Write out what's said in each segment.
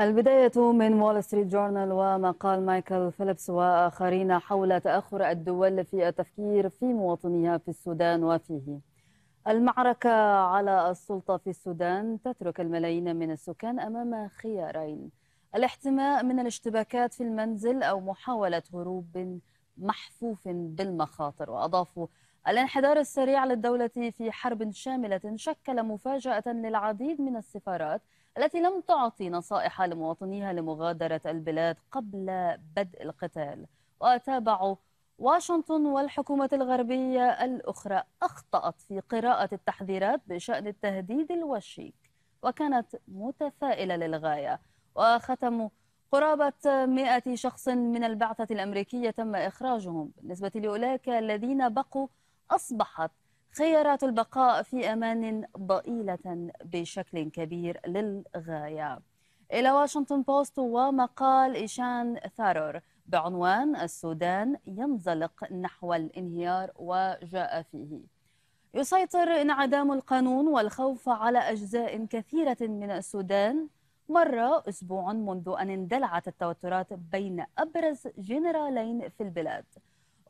البداية من وول ستريت جورنال ومقال مايكل فيليبس وآخرين حول تأخر الدول في التفكير في مواطنيها في السودان وفيه المعركة على السلطة في السودان تترك الملايين من السكان أمام خيارين الاحتماء من الاشتباكات في المنزل أو محاولة هروب محفوف بالمخاطر وأضافوا الانحدار السريع للدولة في حرب شاملة شكل مفاجأة للعديد من السفارات التي لم تعطي نصائح لمواطنيها لمغادرة البلاد قبل بدء القتال وتابعوا واشنطن والحكومة الغربية الأخرى أخطأت في قراءة التحذيرات بشأن التهديد الوشيك وكانت متفائلة للغاية وختموا قرابة 100 شخص من البعثة الأمريكية تم إخراجهم بالنسبة لأولئك الذين بقوا أصبحت خيارات البقاء في أمان ضئيلة بشكل كبير للغاية إلى واشنطن بوست ومقال إيشان ثارور بعنوان السودان ينزلق نحو الانهيار وجاء فيه يسيطر انعدام القانون والخوف على أجزاء كثيرة من السودان مر أسبوع منذ أن اندلعت التوترات بين أبرز جنرالين في البلاد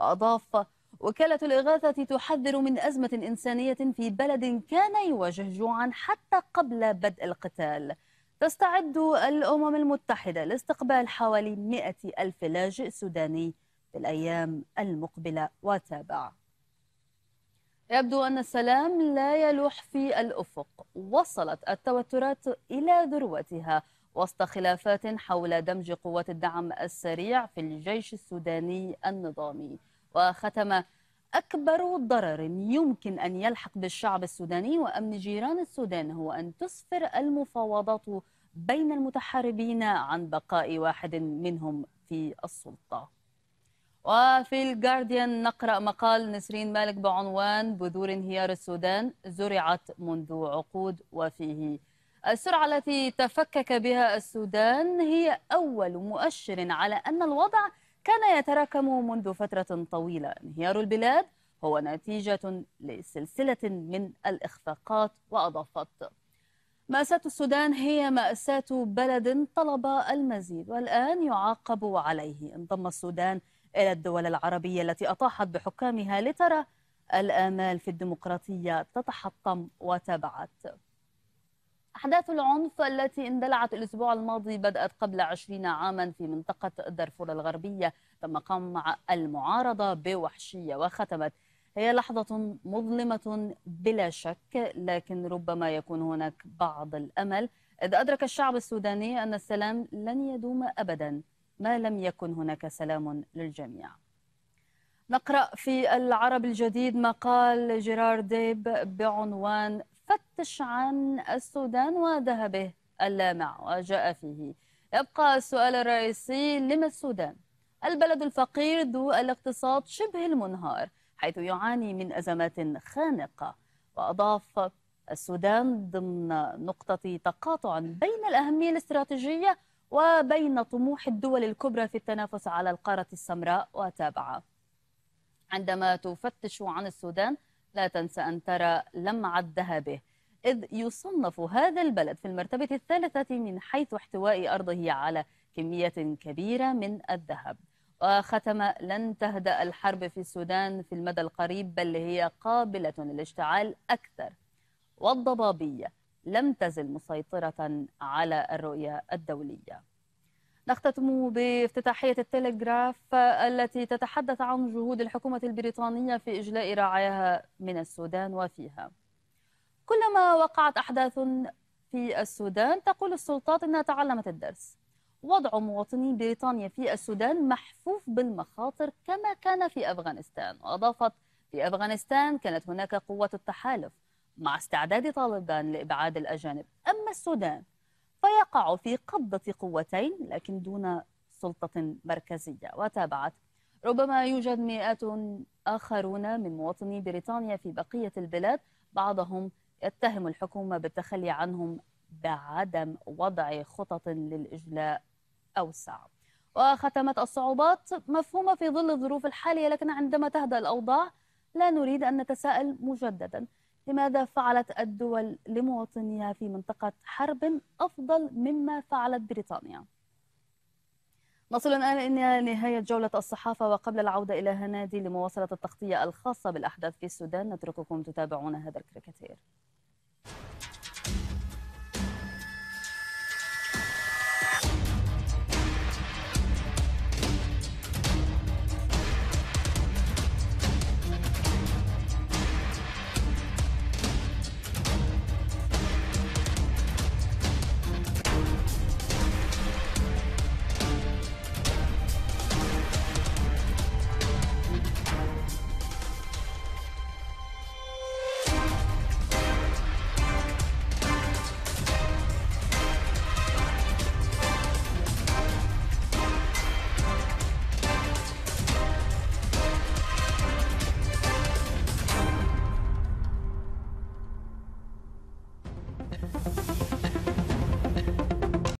وأضاف وكالة الإغاثة تحذر من أزمة إنسانية في بلد كان يواجه جوعا حتى قبل بدء القتال تستعد الأمم المتحدة لاستقبال حوالي 100 ألف لاجئ سوداني في الأيام المقبلة وتابع يبدو أن السلام لا يلوح في الأفق وصلت التوترات إلى ذروتها وسط خلافات حول دمج قوات الدعم السريع في الجيش السوداني النظامي وختم أكبر ضرر يمكن أن يلحق بالشعب السوداني وأمن جيران السودان هو أن تسفر المفاوضات بين المتحاربين عن بقاء واحد منهم في السلطة وفي الجارديان نقرأ مقال نسرين مالك بعنوان بذور انهيار السودان زرعت منذ عقود وفيه السرعة التي تفكك بها السودان هي أول مؤشر على أن الوضع كان يتراكم منذ فترة طويلة انهيار البلاد هو نتيجة لسلسلة من الإخفاقات وأضافت مأساة السودان هي مأساة بلد طلب المزيد والآن يعاقب عليه انضم السودان إلى الدول العربية التي أطاحت بحكامها لترى الآمال في الديمقراطية تتحطم وتبعت أحداث العنف التي اندلعت الأسبوع الماضي بدأت قبل عشرين عاما في منطقة دارفور الغربية تم قمع المعارضة بوحشية وختمت هي لحظة مظلمة بلا شك لكن ربما يكون هناك بعض الأمل إذ أدرك الشعب السوداني أن السلام لن يدوم أبدا ما لم يكن هناك سلام للجميع نقرأ في العرب الجديد مقال جيرار ديب بعنوان فتش عن السودان وذهبه اللامع وجاء فيه يبقى السؤال الرئيسي لما السودان البلد الفقير ذو الاقتصاد شبه المنهار حيث يعاني من أزمات خانقة وأضاف السودان ضمن نقطة تقاطع بين الأهمية الاستراتيجية وبين طموح الدول الكبرى في التنافس على القارة السمراء وتابعة عندما تفتش عن السودان لا تنسى أن ترى لمعة ذهبه إذ يصنف هذا البلد في المرتبة الثالثة من حيث احتواء أرضه على كمية كبيرة من الذهب وختم لن تهدأ الحرب في السودان في المدى القريب بل هي قابلة للاشتعال أكثر والضبابية لم تزل مسيطرة على الرؤية الدولية نختتم بافتتاحية التلغراف التي تتحدث عن جهود الحكومة البريطانية في إجلاء رعاياها من السودان وفيها كلما وقعت أحداث في السودان تقول السلطات أنها تعلمت الدرس وضع مواطني بريطانيا في السودان محفوف بالمخاطر كما كان في أفغانستان وأضافت في أفغانستان كانت هناك قوة التحالف مع استعداد طالبان لإبعاد الأجانب أما السودان فيقع في قبضة قوتين لكن دون سلطة مركزية وتابعت ربما يوجد مئات آخرون من مواطني بريطانيا في بقية البلاد بعضهم يتهم الحكومة بالتخلي عنهم بعدم وضع خطط للإجلاء أوسع وختمت الصعوبات مفهومة في ظل الظروف الحالية لكن عندما تهدأ الأوضاع لا نريد أن نتساءل مجددا لماذا فعلت الدول لمواطنيها في منطقة حرب أفضل مما فعلت بريطانيا؟ نصل الآن إلى نهاية جولة الصحافة وقبل العودة إلى هنادي لمواصلة التغطية الخاصة بالأحداث في السودان نترككم تتابعون هذا الكريكاتير